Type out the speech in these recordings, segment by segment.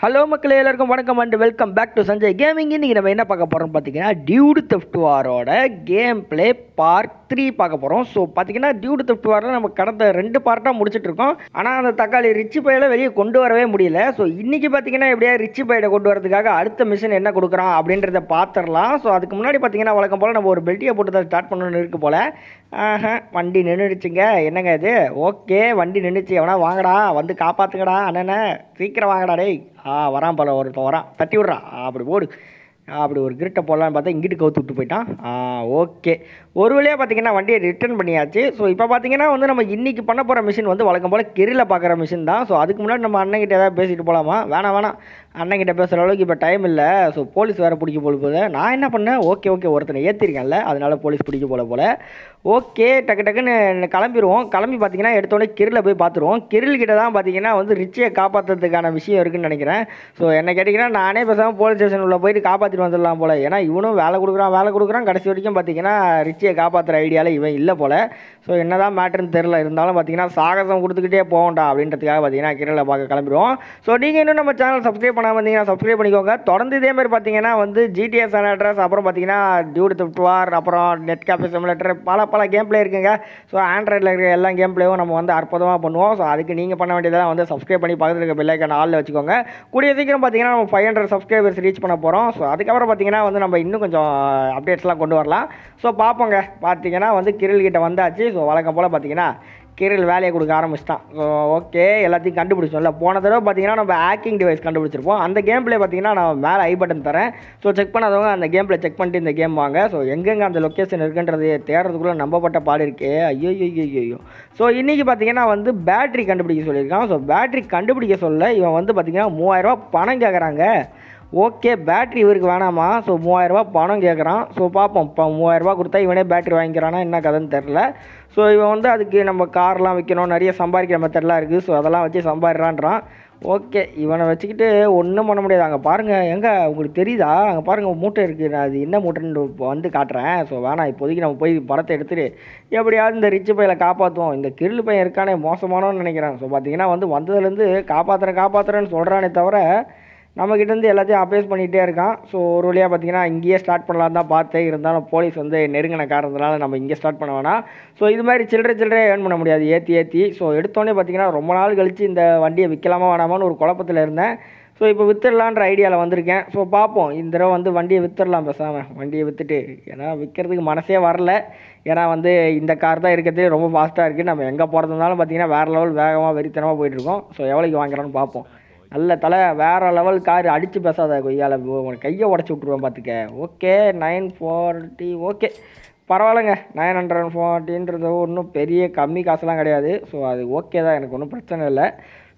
hello மக்களே எல்லாருக்கும் வணக்கம் and welcome back to Sanjay Gaming இன்னைக்கு நம்ம என்ன பார்க்க போகிறோம்னு பார்த்தீங்கன்னா டியூடு தெஃப்ட் வாரோட கேம் பிளே பார்ட் த்ரீ பார்க்க போகிறோம் ஸோ பார்த்தீங்கன்னா டு திப்ட் வாரில் நம்ம கடந்த ரெண்டு பார்ட்டாக முடிச்சுட்டு இருக்கோம் ஆனால் அந்த தக்காளி ரிச்சு பையில் வெளியே கொண்டு வரவே முடியல ஸோ இன்றைக்கி பார்த்தீங்கன்னா எப்படியா ரிச்சி பையில கொண்டு வரதுக்காக அடுத்த மிஷின் என்ன கொடுக்குறான் அப்படின்றத பார்த்துடலாம் ஸோ அதுக்கு முன்னாடி பார்த்தீங்கன்னா வழக்கம் போல் நம்ம ஒரு பெல்ட்டியை போட்டு தான் ஸ்டார்ட் பண்ணணும்னு இருக்கு போல் வண்டி நின்றுடுச்சுங்க என்னங்க இது ஓகே வண்டி நின்றுச்சு எவனா வாங்கடா வந்து காப்பாற்றுங்கடா அண்ணனே சீக்கிரம் வாங்கடா டேய் ஆ வரான் போல் ஒரு வரான் தட்டி விட்றான் அப்படி போடு அப்படி ஒரு கிரிட்டை போடலான்னு பார்த்தா இங்கிட்டு கவுத்து விட்டு போயிட்டான் ஓகே ஒரு வழியாக பார்த்தீங்கன்னா வண்டியை ரிட்டர்ன் பண்ணியாச்சு ஸோ இப்போ பார்த்தீங்கன்னா வந்து நம்ம இன்றைக்கி பண்ண போகிற மிஷின் வந்து வழக்கம் போல் கெரியில் பார்க்குற மிஷின் தான் ஸோ அதுக்கு முன்னாடி நம்ம அண்ணன் கிட்டே ஏதாவது பேசிட்டு போகலாமா வேணாம் வேணாம் அண்ணங்கிட்ட பேசுகிற அளவுக்கு இப்போ டைம் இல்லை ஸோ போலீஸ் வேறு பிடிக்க போல போது நான் என்ன பண்ணேன் ஓகே ஓகே ஒருத்தனை ஏற்றிருக்கேன்ல அதனால் போலீஸ் பிடிக்க போல போல் ஓகே டக்கு டக்குன்னு கிளம்பிடுவோம் கிளம்பி பார்த்தீங்கன்னா எடுத்தோடனே கிரில் போய் பார்த்துருவோம் கிரில்கிட்ட தான் பார்த்தீங்கன்னா வந்து ரிச்சியை காப்பாற்றுறதுக்கான விஷயம் இருக்குதுன்னு நினைக்கிறேன் ஸோ என்ன கேட்டிங்கன்னா நானே பேசாமல் போலீஸ் ஸ்டேஷன் உள்ள போயிட்டு காப்பாற்றிட்டு வந்துடலாம் போல் ஏன்னா இவனும் வேலை கொடுக்குறான் வேலை கொடுக்குறான் கடைசி வரைக்கும் பார்த்தீங்கன்னா ரிச்சியை காப்பாற்றுற ஐடியாவில் இவன் இல்லை போல் ஸோ என்ன தான் மேட்ருன்னு தெரில இருந்தாலும் பார்த்தீங்கன்னா சாகசம் கொடுத்துக்கிட்டே போகண்டா அப்படின்றதுக்காக பார்த்தீங்கன்னா கிரில் பார்க்க கிளம்பிடுவோம் ஸோ நீங்கள் இன்னும் நம்ம சேனல் சப்ஸ்கிரைப் பண்ண பண்ணாமல் வந்தீங்கன்னா சப்ஸ்கிரைப் பண்ணிக்கோங்க தொடர்ந்து மாதிரி பார்த்தீங்கன்னா வந்து ஜிடிஎஸ் அட்ரஸ் அப்புறம் பார்த்தீங்கன்னா டியூடு திஃப்ட் அப்புறம் நெட் கேஃபே சிமுலேட்டர் பல பல கேம் பிளே இருக்குங்க ஸோ ஆண்ட்ராய்டில் இருக்கிற எல்லா கேம் பிளேவும் நம்ம வந்து அற்புதமாக பண்ணுவோம் ஸோ அதுக்கு நீங்கள் பண்ண வேண்டியதாக வந்து சப்ஸ்கிரைப் பண்ணி பக்கத்தில் இருக்க பெல்லைக்கான ஆளில் வச்சுக்கோங்க கூடிய சீக்கிரம் பார்த்தீங்கன்னா நம்ம ஃபைவ் ஹண்ட்ரட் சப்ஸ்கிரைபர்ஸ் ரீச் பண்ண போகிறோம் ஸோ அதுக்கப்புறம் பார்த்தீங்கன்னா வந்து நம்ம இன்னும் கொஞ்சம் அப்டேட்ஸ்லாம் கொண்டு வரலாம் ஸோ பார்ப்போங்க பார்த்தீங்கன்னா வந்து கிரில் கிட்ட வந்தாச்சு ஸோ வழக்கம் போல் பார்த்தீங்கன்னா கீரல் வேலையை கொடுக்க ஆரம்பிச்சிட்டான் ஓகே எல்லாத்தையும் இல்லை போன தடவை பார்த்தீங்கன்னா நம்ம ஹேக்கிங் டிவைஸ் கண்டுபிடிச்சிருப்போம் அந்த கேம் பிளே பார்த்தீங்கன்னா நான் மேலே ஐ பட்டன் தரேன் ஸோ செக் பண்ணாதவங்க அந்த கேம் பிளே செக் பண்ணிட்டு இந்த கேம் வாங்க ஸோ எங்கெங்கே அந்த லொக்கேஷன் இருக்குன்றது தேடுறதுக்குள்ளே நம்பப்பட்ட பாடு இருக்கே ஐயோ ஐயோ ஐயோ ஸோ இன்றைக்கி பார்த்தீங்கன்னா வந்து பேட்ரி கண்டுபிடிக்க சொல்லியிருக்கான் ஸோ பேட்ரி கண்டுபிடிக்க சொல்ல இவன் வந்து பார்த்தீங்கன்னா மூவாயிரரூபா பணம் கேட்குறாங்க ஓகே பேட்ரி இவருக்கு வேணாமா ஸோ மூவாயிரரூபா பணம் கேட்குறான் ஸோ பார்ப்போம் இப்போ மூவாயிரரூபா கொடுத்தா இவனே பேட்ரி வாங்கிக்கிறானா என்ன கதைன்னு தெரில ஸோ இவன் வந்து அதுக்கு நம்ம கார்லாம் வைக்கணும் நிறைய சம்பாதிக்கிற மெத்தட்லாம் இருக்குது ஸோ அதெல்லாம் வச்சு சம்பாதிறான்றான் ஓகே இவனை வச்சுக்கிட்டு ஒன்றும் பண்ண முடியாது அங்கே பாருங்கள் எங்கே உங்களுக்கு தெரியுதா அங்கே பாருங்கள் மூட்டை இருக்குது நான் அது என்ன மூட்டைன்னு வந்து காட்டுறேன் ஸோ வேணாம் இப்போதைக்கு நம்ம போய் படத்தை எடுத்துகிட்டு எப்படியாவது இந்த ரிச்சு பையனை காப்பாற்றுவோம் இந்த கிருள் பையன் இருக்கானே மோசமானோன்னு நினைக்கிறேன் ஸோ பார்த்தீங்கன்னா வந்து வந்ததுலேருந்து காப்பாற்றுறேன் காப்பாற்றுறேன்னு சொல்கிறானே தவிர நம்மக்கிட்டேருந்து எல்லாத்தையும் அப்ரேஸ் பண்ணிகிட்டே இருக்கான் ஸோ ஒரு வழியாக பார்த்தீங்கன்னா இங்கேயே ஸ்டார்ட் பண்ணலாம் தான் பார்த்தேன் இருந்தாலும் போலீஸ் வந்து நெருங்கின காரணத்தினால நம்ம இங்கே ஸ்டார்ட் பண்ண வேணாம் ஸோ இது மாதிரி சில்லற சில்லற ஏர்ன் பண்ண முடியாது ஏற்றி ஏற்றி ஸோ எடுத்தோடனே பார்த்தீங்கன்னா ரொம்ப நாள் கழித்து இந்த வண்டியை விற்கலாமா வேணாமான்னு ஒரு குழப்பத்தில் இருந்தேன் ஸோ இப்போ வித்துடலான்ற ஐடியாவில் வந்திருக்கேன் ஸோ பார்ப்போம் இந்த தடவை வந்து வண்டியை வித்துடலாம் பேசாமல் வண்டியை விற்றுட்டு ஏன்னா விற்கிறதுக்கு மனசே வரல ஏன்னா வந்து இந்த கார் தான் இருக்கிறதே ரொம்ப ஃபாஸ்ட்டாக இருக்குது நம்ம எங்கே போகிறதுனாலும் பார்த்திங்கன்னா வேறு லெவல் வேகமாக வெறித்தனமாக போயிட்டுருக்கோம் ஸோ எவ்வளோக்கு வாங்கிறோன்னு பார்ப்போம் அல்ல தலை வேறு லெவல் கார் அடித்து பேசாத கொய்யால் உனக்கு கையை உடச்சி விட்ருவேன் பார்த்துக்க ஓகே நைன் ஃபார்ட்டி ஓகே பரவாயில்லைங்க நைன் ஹண்ட்ரட் ஃபார்ட்டின்றது ஒன்றும் பெரிய கம்மி காசுலாம் கிடையாது ஸோ அது ஓகே தான் எனக்கு ஒன்றும் பிரச்சனை இல்லை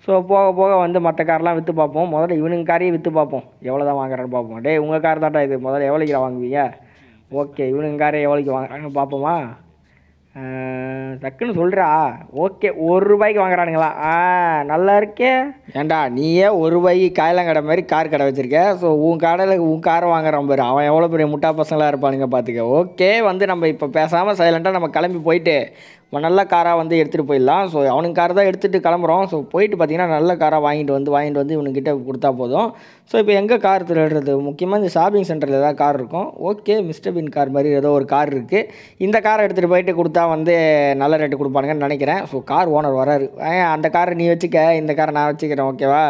ஸோ போக போக வந்து மற்ற கார்லாம் விற்று பார்ப்போம் முதல்ல இவனுங்க காரையும் விற்று பார்ப்போம் எவ்வளோ தான் வாங்குறேன்னு பார்ப்போம் டே உங்கள் கார் தான்டா இது முதல்ல எவ்வளோக்கு வாங்குவீங்க ஓகே இவனுங்க காரை எவ்வளோக்கு வாங்குறாங்கன்னு பார்ப்போமா டக்குன்னு சொல்கிறா ஓகே ஒரு ரூபாய்க்கு வாங்குறானுங்களா ஆ நல்லா இருக்கே ஏண்டா நீயே ஒரு ரூபாய்க்கு கடை மாதிரி கார் கடை வச்சுருக்க ஸோ உன் கடையில் உன் காரை வாங்குறான் பாரு அவன் எவ்வளோ பெரிய முட்டா பசங்களாக இருப்பானுங்க பார்த்துக்க ஓகே வந்து நம்ம இப்போ பேசாமல் சைலண்ட்டாக நம்ம கிளம்பி போயிட்டு நல்ல காராக வந்து எடுத்துகிட்டு போயிடலாம் ஸோ அவனுக்கு கார் தான் எடுத்துகிட்டு கிளம்புறோம் ஸோ போயிட்டு பார்த்தீங்கன்னா நல்ல காராக வாங்கிட்டு வந்து வாங்கிட்டு வந்து இவனுக்கிட்ட கொடுத்தா போதும் ஸோ இப்போ எங்கே கார் திருடுறது முக்கியமாக இந்த ஷாப்பிங் சென்டரில் ஏதாவது கார் இருக்கும் ஓகே மிஸ்டர் பின் கார் மாதிரி ஏதோ ஒரு கார் இருக்குது இந்த காரை எடுத்துகிட்டு போயிட்டு கொடுத்தா வந்து நல்ல ரேட்டு கொடுப்பானுங்கன்னு நினைக்கிறேன் ஸோ கார் ஓனர் வராரு அந்த காரை நீ வச்சுக்க இந்த காரை நான் வச்சுக்கிறேன் ஓகேவா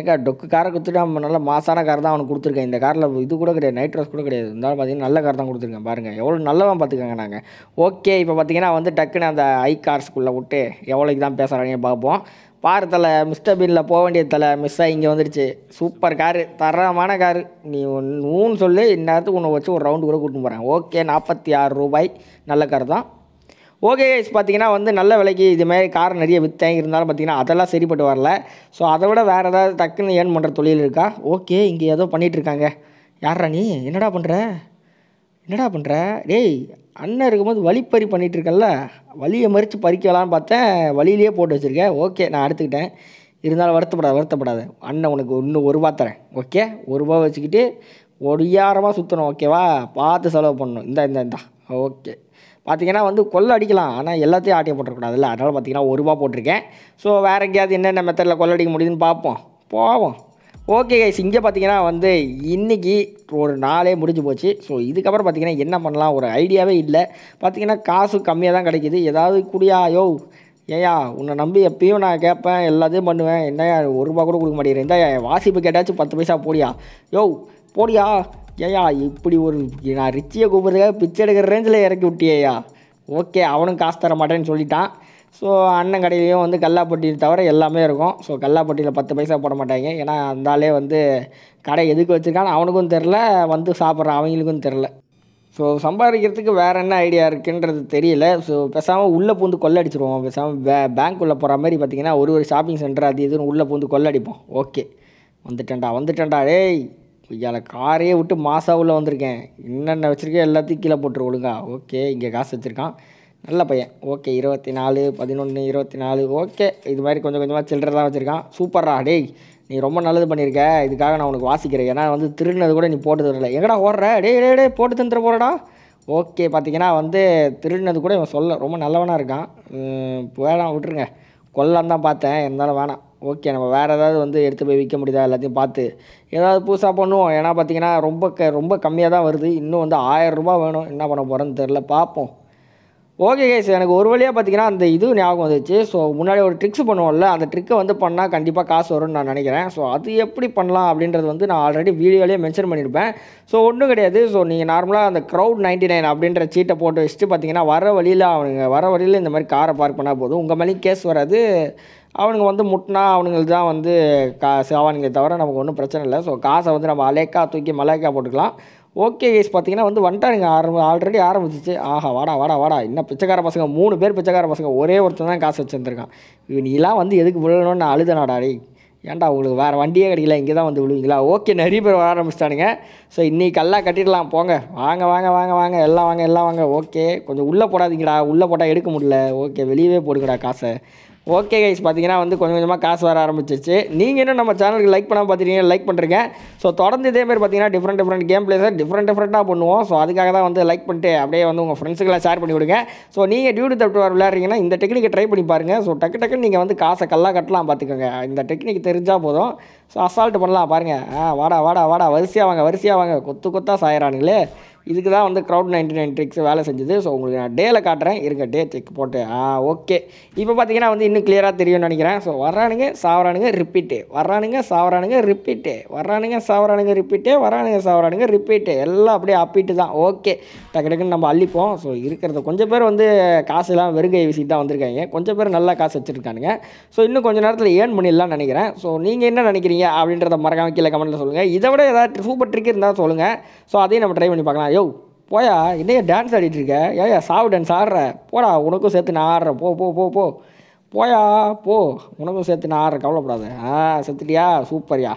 ஏக்கா டொக்கு காரை கொடுத்துட்டு நம்ம நல்ல மாசான கார் தான் அவனுக்கு கொடுத்துருக்கேன் இந்த காரில் இது கூட கிடையாது நைட் ரோஸ் கூட கிடையாது இருந்தாலும் பார்த்தீங்கன்னா நல்ல கார் தான் கொடுத்துருக்கேன் பாருங்கள் எவ்வளோ நல்லவன் பார்த்துக்கோங்க நாங்கள் ஓகே இப்போ பார்த்தீங்கன்னா வந்து டக்குன்னு அந்த ஐ கார்ஸ்க்குள்ளே விட்டு எவ்வளோக்கு தான் பேசுகிறாங்க பார்ப்போம் பாரு தலை மிஸ்டர் பீனில் போக வேண்டிய தலை மிஸ் ஆகி இங்கே வந்துடுச்சு சூப்பர் காரு தரமான காரு நீ ஒன்று சொல்லி இந்நேரத்துக்கு உன்னை வச்சு ஒரு ரவுண்டு கூட கூட்டின்னு போகிறேன் ஓகே நாற்பத்தி ஆறு ரூபாய் நல்ல கார் தான் ஓகே கைஸ் பார்த்தீங்கன்னா வந்து நல்ல விலைக்கு இதுமாரி கார் நிறைய விற்றேன் இருந்தாலும் பார்த்தீங்கன்னா அதெல்லாம் சரிப்பட்டு வரல ஸோ அதை விட வேறு ஏதாவது டக்குன்னு ஏன் பண்ணுற தொழில் இருக்கா ஓகே இங்கே ஏதோ பண்ணிகிட்ருக்காங்க யாரா நீ என்னடா பண்ணுற என்னடா பண்ணுற டேய் அண்ணன் இருக்கும்போது வழிப்பறி பண்ணிகிட்ருக்கேன்ல வழியை மறித்து பறிக்கலாம்னு பார்த்தேன் வழியிலே போட்டு வச்சுருக்கேன் ஓகே நான் எடுத்துக்கிட்டேன் இருந்தாலும் வருத்தப்படாத வருத்தப்படாத அண்ணன் உனக்கு இன்னும் ஒரு ரூபா தரேன் ஓகே ஒரு ரூபா வச்சுக்கிட்டு ஒடியாரமாக சுற்றணும் ஓகேவா பார்த்து செலவு பண்ணணும் இந்த இந்த இந்தா ஓகே பார்த்தீங்கன்னா வந்து கொள்ளை அடிக்கலாம் ஆனால் எல்லாத்தையும் ஆட்டிய போட்டுருக்கூடாதுல்ல அதனால் பார்த்தீங்கன்னா ஒரு ரூபா போட்டிருக்கேன் ஸோ வேறு எங்கேயாவது என்னென்ன மெத்தடில் அடிக்க முடியுதுன்னு பார்ப்போம் போவோம் ஓகே கைஸ் இங்கே பார்த்தீங்கன்னா வந்து இன்றைக்கி ஒரு நாளே முடிஞ்சு போச்சு ஸோ இதுக்கப்புறம் பார்த்தீங்கன்னா என்ன பண்ணலாம் ஒரு ஐடியாவே இல்லை பார்த்தீங்கன்னா காசு கம்மியாக தான் கிடைக்கிது ஏதாவது குடியா யோ ஏயா உன்னை நம்பி எப்பயும் நான் கேட்பேன் எல்லாத்தையும் பண்ணுவேன் என்ன ஒரு ரூபா கூட கொடுக்க மாட்டேங்கிறேன் இந்த வாசிப்பு கேட்டாச்சும் பத்து பைசா போடியா யோ போடியா ஏயா இப்படி ஒரு நான் ரிச்சியை கூப்பிட்றதுக்காக பிச்சை எடுக்கிற ரேஞ்சில் இறக்கி விட்டியேயா ஓகே அவனும் காசு தர மாட்டேன்னு சொல்லிட்டான் ஸோ அண்ணன் கடையிலையும் வந்து கல்லாப்பட்டியில் தவிர எல்லாமே இருக்கும் ஸோ கல்லாப்பட்டியில் பத்து பைசா போட மாட்டாங்க ஏன்னா அந்தாலே வந்து கடை எதுக்கு வச்சுருக்கான்னு அவனுக்கும் தெரில வந்து சாப்பிட்ற அவங்களுக்கும் தெரில ஸோ சம்பாதிக்கிறதுக்கு வேறு என்ன ஐடியா இருக்குன்றது தெரியல ஸோ பேசாமல் உள்ளே பூந்து கொள்ளடிச்சிருவோம் பேசாமல் பே பேங்க் உள்ளே போகிற மாதிரி பார்த்திங்கன்னா ஒரு ஒரு ஷாப்பிங் சென்டர் அது இதுன்னு உள்ளே பூந்து கொள்ளடிப்போம் ஓகே வந்துட்டேன்டா வந்துட்டேன்டா ஏய் இயால காரையே விட்டு மாசாக உள்ளே வந்திருக்கேன் என்னென்ன வச்சுருக்கேன் எல்லாத்தையும் கீழே போட்டுரு ஒழுங்கா ஓகே இங்கே காசு வச்சுருக்கான் நல்ல பையன் ஓகே இருபத்தி நாலு பதினொன்று இருபத்தி நாலு ஓகே இது மாதிரி கொஞ்சம் கொஞ்சமாக தான் வச்சுருக்கான் சூப்பராக டேய் நீ ரொம்ப நல்லது பண்ணியிருக்க இதுக்காக நான் உனக்கு வாசிக்கிறேன் ஏன்னா வந்து திருடினது கூட நீ போட்டு தரல எங்கடா ஓடுற டே டே டே போட்டு தந்துட போகிறடா ஓகே பார்த்தீங்கன்னா வந்து திருடினது கூட இவன் சொல்ல ரொம்ப நல்லவனாக இருக்கான் வேணாம் விட்டுருங்க கொல்லான் தான் பார்த்தேன் இருந்தாலும் வேணாம் ஓகே நம்ம வேறு ஏதாவது வந்து எடுத்து போய் விற்க முடியுதா எல்லாத்தையும் பார்த்து ஏதாவது புதுசாக பண்ணுவோம் ஏன்னா பார்த்தீங்கன்னா ரொம்ப க ரொம்ப கம்மியாக தான் வருது இன்னும் வந்து ரூபா வேணும் என்ன பண்ண போகிறேன்னு தெரில பார்ப்போம் ஓகே கேஸ் எனக்கு ஒரு வழியாக பார்த்தீங்கன்னா அந்த இது ஞாபகம் வந்துச்சு ஸோ முன்னாடி ஒரு ட்ரிக்ஸ் பண்ணுவோம்ல அந்த ட்ரிக்கை வந்து பண்ணால் கண்டிப்பாக காசு வரும்னு நான் நினைக்கிறேன் ஸோ அது எப்படி பண்ணலாம் அப்படின்றது வந்து நான் ஆல்ரெடி வீடியோலேயே மென்ஷன் பண்ணியிருப்பேன் ஸோ ஒன்றும் கிடையாது ஸோ நீங்கள் நார்மலாக அந்த க்ரௌட் நைன்டி நைன் அப்படின்ற சீட்டை போட்டு வச்சுட்டு பார்த்தீங்கன்னா வர வழியில் அவனுங்க வர வழியில் இந்த மாதிரி காரை பார்க் பண்ணால் போதும் உங்கள் மேலேயும் கேஸ் வராது அவனுங்க வந்து முட்டினா அவனுங்களுக்கு தான் வந்து காசு அவனுங்க தவிர நமக்கு ஒன்றும் பிரச்சனை இல்லை ஸோ காசை வந்து நம்ம அலேக்கா தூக்கி மலேக்கா போட்டுக்கலாம் ஓகே கேஸ் பார்த்தீங்கன்னா வந்து வந்துட்டானுங்க ஆரம்பி ஆல்ரெடி ஆரம்பிச்சிச்சு ஆஹா வாடா வாடா வாடா இன்னும் பிச்சைக்கார பசங்க மூணு பேர் பிச்சைக்கார பசங்க ஒரே ஒருத்தன் தான் காசு வச்சுருந்துருக்கான் நீலாம் வந்து எதுக்கு விழுகணும்னு நான் அழுதனாடா டே ஏன்டா உங்களுக்கு வேறு வண்டியே கிடைக்கல இங்கே தான் வந்து விழுவீங்களா ஓகே நிறைய பேர் வர ஆரம்பிச்சிட்டானுங்க ஸோ இன்றைக்கி எல்லாம் கட்டிடலாம் போங்க வாங்க வாங்க வாங்க வாங்க எல்லாம் வாங்க எல்லாம் வாங்க ஓகே கொஞ்சம் உள்ளே போடாதீங்கடா உள்ளே போட்டால் எடுக்க முடியல ஓகே வெளியவே போடுங்கடா காசை ஓகே கைஸ் பார்த்தீங்கன்னா வந்து கொஞ்சம் கொஞ்சமாக காசு வர ஆரம்பிச்சிச்சு நீங்கள் இன்னும் நம்ம சேனலுக்கு லைக் பண்ணாமல் பார்த்துட்டீங்கன்னா லைக் பண்ணுறேன் ஸோ தொடர்ந்து இதேமாரி பார்த்தீங்கன்னா டிஃப்ரெண்ட் டிஃப்ரெண்ட் கேம் பிளேஸை டிஃப்ரெண்ட் டிஃப்ரெண்ட்டாக பண்ணுவோம் ஸோ அதுக்காக தான் வந்து லைக் பண்ணிட்டு அப்படியே வந்து உங்கள் ஃப்ரெண்ட்ஸுக்கெல்லாம் ஷேர் பண்ணி கொடுங்க ஸோ நீங்கள் டியூடி தப்பு விளையாடுறீங்கன்னா இந்த டெக்னிக்கை ட்ரை பண்ணி பாருங்கள் ஸோ டக்கு டக்குன்னு நீங்கள் வந்து காசை கல்லாக கட்டலாம் பார்த்துக்கோங்க இந்த டெக்னிக் தெரிஞ்சால் போதும் ஸோ அசால்ட்டு பண்ணலாம் பாருங்கள் ஆ வாடா வாடா வாடா வரிசையாக வாங்க வரிசையாக வாங்க கொத்து கொத்தா சாயிறானுங்களே இதுக்கு தான் வந்து க்ரௌட் நைன்டி நைன் ட்ரிக்ஸ் வேலை செஞ்சது ஸோ உங்களுக்கு நான் டேல காட்டுறேன் இருக்க டே செக் போட்டு ஆ ஓகே இப்போ பார்த்தீங்கன்னா வந்து இன்னும் கிளியராக தெரியும்னு நினைக்கிறேன் ஸோ வர்றானுங்க சாவரானுங்க ரிப்பீட்டு வர்றானுங்க சாவரானுங்க ரிப்பீட்டு வர்றானுங்க சாவரானுங்க ரிப்பீட்டு வர்றானுங்க சாவரானுங்க ரிப்பீட்டு எல்லாம் அப்படியே அப்பீட்டு தான் ஓகே டக்கு டக்குன்னு நம்ம அள்ளிப்போம் ஸோ இருக்கிறது கொஞ்சம் பேர் வந்து காசுலாம் வெறுகை வீசிட்டு தான் வந்திருக்காங்க கொஞ்சம் பேர் நல்லா காசு வச்சுருக்கானுங்க ஸோ இன்னும் கொஞ்சம் நேரத்தில் ஏர்ன் பண்ணிடலாம்னு நினைக்கிறேன் ஸோ நீங்கள் என்ன நினைக்கிறீங்க பண்ணுறீங்க அப்படின்றத மறக்காமல் கீழே கமெண்ட்டில் சொல்லுங்கள் இதை விட ஏதாவது சூப்பர் ட்ரிக் இருந்தால் சொல்லுங்கள் ஸோ அதையும் நம்ம ட்ரை பண்ணி பார்க்கலாம் யோ போயா இன்னையே டான்ஸ் ஆடிட்டு இருக்க ஏயா சாவு டான்ஸ் ஆடுற போடா உனக்கும் சேர்த்து நான் ஆடுறேன் போ போ போ போ போயா போ உனக்கும் சேர்த்து நான் ஆடுறேன் கவலைப்படாத ஆ செத்துட்டியா சூப்பர்யா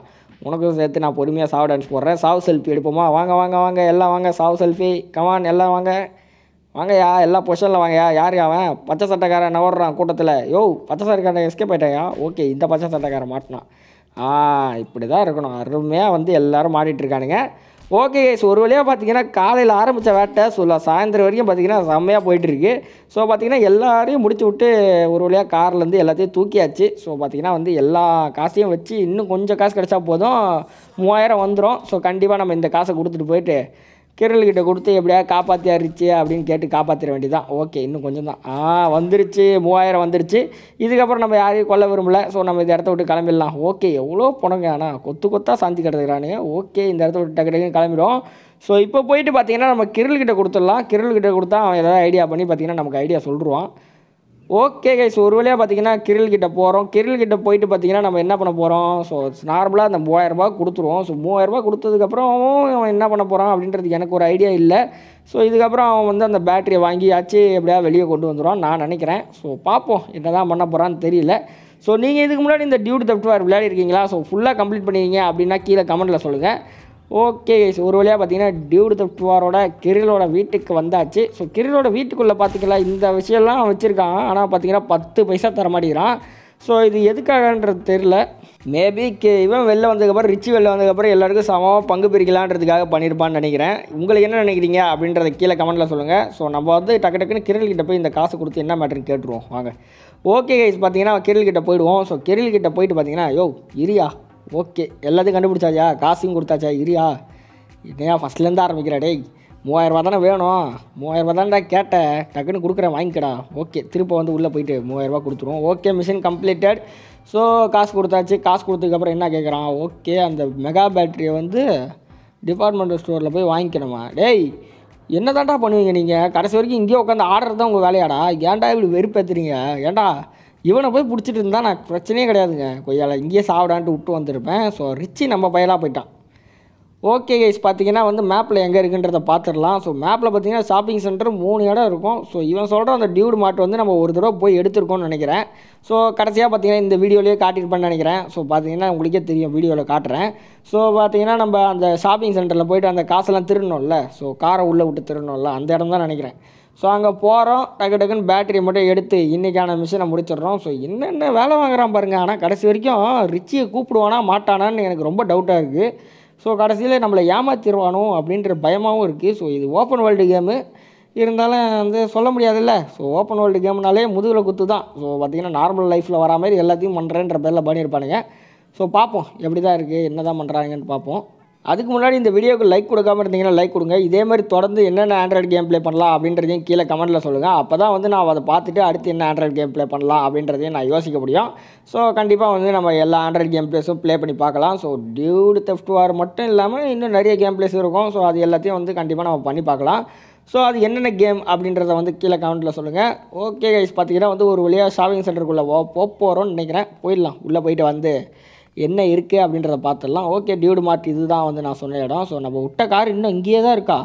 உனக்கும் சேர்த்து நான் பொறுமையாக சாவு டான்ஸ் போடுறேன் சாவு செல்ஃபி எடுப்போமா வாங்க வாங்க வாங்க எல்லாம் வாங்க சாவு செல்ஃபி கமான் எல்லாம் வாங்க வாங்கயா எல்லா பொஷனில் வாங்கயா யார் அவன் பச்சை சட்டைக்காரன் நவர்றான் கூட்டத்தில் யோ பச்சை சட்டைக்காரன் எஸ்கேப் ஆயிட்டாயா ஓகே இந்த பச்சை சட்டைக்காரன் மாட்டினான் ஆ இப்படி தான் இருக்கணும் அருமையாக வந்து எல்லோரும் மாட்டிகிட்ருக்கானுங்க ஓகே கைஸ் ஒரு வழியாக பார்த்தீங்கன்னா காலையில் ஆரம்பித்த வேட்டை சொல்ல சாயந்தரம் வரைக்கும் பார்த்தீங்கன்னா செம்மையாக போயிட்டுருக்கு ஸோ பார்த்தீங்கன்னா எல்லாரையும் முடிச்சு விட்டு ஒரு வழியாக கார்லேருந்து எல்லாத்தையும் தூக்கியாச்சு ஸோ பார்த்தீங்கன்னா வந்து எல்லா காசையும் வச்சு இன்னும் கொஞ்சம் காசு கிடச்சா போதும் மூவாயிரம் வந்துடும் ஸோ கண்டிப்பாக நம்ம இந்த காசை கொடுத்துட்டு போயிட்டு கிரணல்கிட்ட கொடுத்து எப்படியா காப்பாற்றியாருச்சு அப்படின்னு கேட்டு காப்பாற்ற வேண்டியதான் ஓகே இன்னும் கொஞ்சம் தான் ஆ வந்துருச்சு மூவாயிரம் வந்துருச்சு இதுக்கப்புறம் நம்ம யாரையும் கொல்ல விரும்பல ஸோ நம்ம இந்த இடத்த விட்டு கிளம்பிடலாம் ஓகே எவ்வளோ பணங்க ஆனால் கொத்து கொத்தாக சாந்தி கிடக்கிறானே ஓகே இந்த இடத்த விட்டு டக்கு டக்குன்னு கிளம்பிடும் ஸோ இப்போ போயிட்டு பார்த்தீங்கன்னா நம்ம கிரில்கிட்ட கொடுத்துடலாம் கிரில்கிட்ட கொடுத்தா அவன் ஏதாவது ஐடியா பண்ணி பார்த்தீங்கன்னா நமக்கு ஐடியா சொல்லிடுவான் ஓகே கைஸ் ஒரு வழியாக பார்த்தீங்கன்னா கிரில் கிட்ட போகிறோம் கிரில் கிட்ட போயிட்டு பார்த்தீங்கன்னா நம்ம என்ன பண்ண போகிறோம் ஸோ நார்மலாக அந்த மூவாயிரரூபா கொடுத்துருவோம் ஸோ மூவாயிரரூபா கொடுத்ததுக்கப்புறம் அவன் என்ன பண்ண போகிறான் அப்படின்றதுக்கு எனக்கு ஒரு ஐடியா இல்லை ஸோ இதுக்கப்புறம் அவன் வந்து அந்த பேட்டரியை வாங்கியாச்சு எப்படியா வெளியே கொண்டு வந்துடுவான் நான் நினைக்கிறேன் ஸோ பார்ப்போம் என்ன தான் பண்ண போகிறான்னு தெரியல ஸோ நீங்கள் இதுக்கு முன்னாடி இந்த டியூட் விளையாடி விளையாடிருக்கீங்களா ஸோ ஃபுல்லாக கம்ப்ளீட் பண்ணிருக்கீங்க அப்படின்னா கீழே கமெண்ட்டில் சொல்லுங்கள் ஓகே கைஸ் ஒரு வழியாக பார்த்தீங்கன்னா டியூடு தப்டுவாரோட கிரிலோட வீட்டுக்கு வந்தாச்சு ஸோ கிரிலோட வீட்டுக்குள்ளே பார்த்துக்கலாம் இந்த விஷயம்லாம் வச்சுருக்கான் ஆனால் பார்த்தீங்கன்னா பத்து பைசா தர மாட்டேங்கிறான் ஸோ இது எதுக்காகன்றது தெரில மேபி கே இவன் வெளில வந்ததுக்கப்புறம் ரிச்சு வெளில வந்ததுக்கப்புறம் எல்லாருக்கும் சமமாக பங்கு பிரிக்கலான்றதுக்காக பண்ணியிருப்பான்னு நினைக்கிறேன் உங்களுக்கு என்ன நினைக்கிறீங்க அப்படின்றத கீழே கமெண்ட்டில் சொல்லுங்கள் ஸோ நம்ம வந்து டக்கு டக்குன்னு கிரில் கிட்ட போய் இந்த காசு கொடுத்து என்ன மேட்ருக்கு கேட்டுருவோம் வாங்க ஓகே கைஸ் பார்த்தீங்கன்னா கிரில் கிட்ட போயிடுவோம் ஸோ கிரில் கிட்ட போயிட்டு பார்த்தீங்கன்னா யோ இரியா ஓகே எல்லாத்தையும் கண்டுபிடிச்சாச்சா காசும் கொடுத்தாச்சா இரியா என்னையா ஃபஸ்ட்லேருந்து ஆரம்பிக்கிறா டேய் மூவாயிரரூபா தானே வேணும் மூவாயிரரூபா தானே கேட்டேன் டக்குன்னு கொடுக்குறேன் வாங்கிக்கடா ஓகே திருப்ப வந்து உள்ளே போயிட்டு மூவாயிரரூபா கொடுத்துருவோம் ஓகே மிஷின் கம்ப்ளீட்டட் ஸோ காசு கொடுத்தாச்சு காசு கொடுத்ததுக்கப்புறம் என்ன கேட்குறான் ஓகே அந்த மெகா பேட்டரியை வந்து டிபார்ட்மெண்டல் ஸ்டோரில் போய் வாங்கிக்கணுமா டேய் என்ன தாண்டா பண்ணுவீங்க நீங்கள் கடைசி வரைக்கும் இங்கேயே உட்காந்து ஆர்டர் தான் உங்கள் வேலையாடா ஏன்டா இப்படி வெறுப்பேற்றுறீங்க ஏன்டா இவனை போய் பிடிச்சிட்டு இருந்தால் நான் பிரச்சனையே கிடையாதுங்க கொய்யால இங்கேயே சாப்பிடான்ட்டு விட்டு வந்திருப்பேன் ஸோ ரிச்சி நம்ம பயலாக போயிட்டான் ஓகே கைஸ் பார்த்தீங்கன்னா வந்து மேப்பில் எங்கே இருக்குன்றதை பார்த்துடலாம் ஸோ மேப்பில் பார்த்தீங்கன்னா ஷாப்பிங் சென்டர் மூணு இடம் இருக்கும் ஸோ இவன் சொல்கிற அந்த டியூடு மாட்டு வந்து நம்ம ஒரு தடவை போய் எடுத்துருக்கோம்னு நினைக்கிறேன் ஸோ கடைசியாக பார்த்தீங்கன்னா இந்த வீடியோலேயே காட்டியிருப்பேன்னு நினைக்கிறேன் ஸோ பார்த்தீங்கன்னா உங்களுக்கே தெரியும் வீடியோவில் காட்டுறேன் ஸோ பார்த்தீங்கன்னா நம்ம அந்த ஷாப்பிங் சென்டரில் போயிட்டு அந்த காசெல்லாம் திருடணும்ல ஸோ காரை உள்ளே விட்டு திருடணும்ல அந்த இடம் தான் நினைக்கிறேன் ஸோ அங்கே போகிறோம் டக்கு டக்குன்னு பேட்டரியை மட்டும் எடுத்து இன்றைக்கான மிஷினை முடிச்சிடுறோம் ஸோ என்னென்ன வேலை வாங்குறான் பாருங்கள் ஆனால் கடைசி வரைக்கும் ரிச்சியை கூப்பிடுவானா மாட்டானான்னு எனக்கு ரொம்ப டவுட்டாக இருக்குது ஸோ கடைசியில் நம்மளை ஏமாத்திடுவானோ அப்படின்ற பயமாகவும் இருக்குது ஸோ இது ஓப்பன் வேர்ல்டு கேமு இருந்தாலும் வந்து சொல்ல முடியாதுல்ல ஸோ ஓப்பன் வேர்ல்டு கேம்னாலே முதுகில் குத்து தான் ஸோ பார்த்திங்கன்னா நார்மல் லைஃப்பில் வரா மாதிரி எல்லாத்தையும் பண்ணுறேன்ற பேரில் பண்ணியிருப்பானுங்க ஸோ பார்ப்போம் எப்படி தான் இருக்குது என்ன தான் பண்ணுறாங்கன்னு பார்ப்போம் அதுக்கு முன்னாடி இந்த வீடியோக்கு லைக் கொடுக்காம இருந்தீங்கன்னா லைக் கொடுங்க இதே மாதிரி தொடர்ந்து என்னென்ன ஆண்ட்ராய்டு கேம் ப்ளே பண்ணலாம் அப்படின்றதையும் கீழே கமெண்ட்டில் சொல்லுங்கள் அப்போ தான் வந்து நான் அதை பார்த்துட்டு அடுத்து என்ன ஆண்ட்ராய்டு கேம் ப்ளே பண்ணலாம் அப்படின்றதையும் நான் யோசிக்க முடியும் ஸோ கண்டிப்பாக வந்து நம்ம எல்லா ஆண்ட்ராய்டு கேம் ப்ளேஸும் ப்ளே பண்ணி பார்க்கலாம் ஸோ டியூடு தெஃப்ட் வார் மட்டும் இல்லாமல் இன்னும் நிறைய கேம் ப்ளேஸ் இருக்கும் ஸோ அது எல்லாத்தையும் வந்து கண்டிப்பாக நம்ம பண்ணி பார்க்கலாம் ஸோ அது என்னென்ன கேம் அப்படின்றத வந்து கீழே கமெண்ட்டில் சொல்லுங்கள் ஓகே கைஸ் பார்த்தீங்கன்னா வந்து ஒரு வழியாக ஷாப்பிங் சென்டருக்குள்ளே போ போகிறோன்னு நினைக்கிறேன் போயிடலாம் உள்ளே போயிட்டு வந்து என்ன இருக்குது அப்படின்றத பார்த்துடலாம் ஓகே டியூடு மார்ட் இதுதான் வந்து நான் சொன்ன இடம் ஸோ நம்ம விட்ட கார் இன்னும் இங்கேயே தான் இருக்கா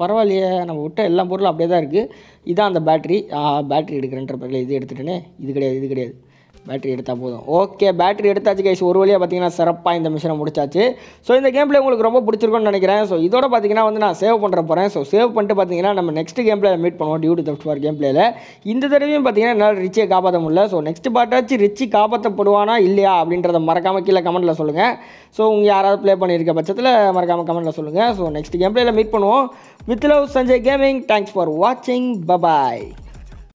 பரவாயில்லையே நம்ம விட்ட எல்லா பொருளும் அப்படியே தான் இருக்குது இதான் அந்த பேட்ரி பேட்ரி எடுக்கிறேன்ற பேரில் இது எடுத்துட்டேனே இது கிடையாது இது கிடையாது பேட்டரி எடுத்தால் போதும் ஓகே பேட்டரி எடுத்தாச்சு கைஸ் ஒரு வழியாக பார்த்தீங்கன்னா சிறப்பாக இந்த மிஷினை முடிச்சாச்சு ஸோ இந்த கேம் பிளே உங்களுக்கு ரொம்ப பிடிச்சிருக்கும்னு நினைக்கிறேன் ஸோ இதோட பார்த்தீங்கன்னா வந்து நான் சேவ் பண்ணுற போகிறேன் ஸோ சேவ் பண்ணிட்டு பார்த்தீங்கன்னா நம்ம நெக்ஸ்ட் கேம் பிளேயில் மீட் பண்ணுவோம் டியூ டு தெஃப்ட் ஃபார் கேம் பிளேயில் இந்த தடவையும் பார்த்தீங்கன்னா என்னால் ரிச்சியை காப்பாற்ற முடியல ஸோ நெக்ஸ்ட் பாட்டாச்சு ரிச்சி காப்பாற்றப்படுவானா இல்லையா அப்படின்றத மறக்காமல் கீழே கமெண்ட்டில் சொல்லுங்கள் ஸோ உங்கள் யாராவது ப்ளே பண்ணியிருக்க பட்சத்தில் மறக்காமல் கமெண்ட்டில் சொல்லுங்கள் ஸோ நெக்ஸ்ட் கேம் பிளேயில் மீட் பண்ணுவோம் with love Sanjay Gaming thanks for வாட்சிங் பபாய்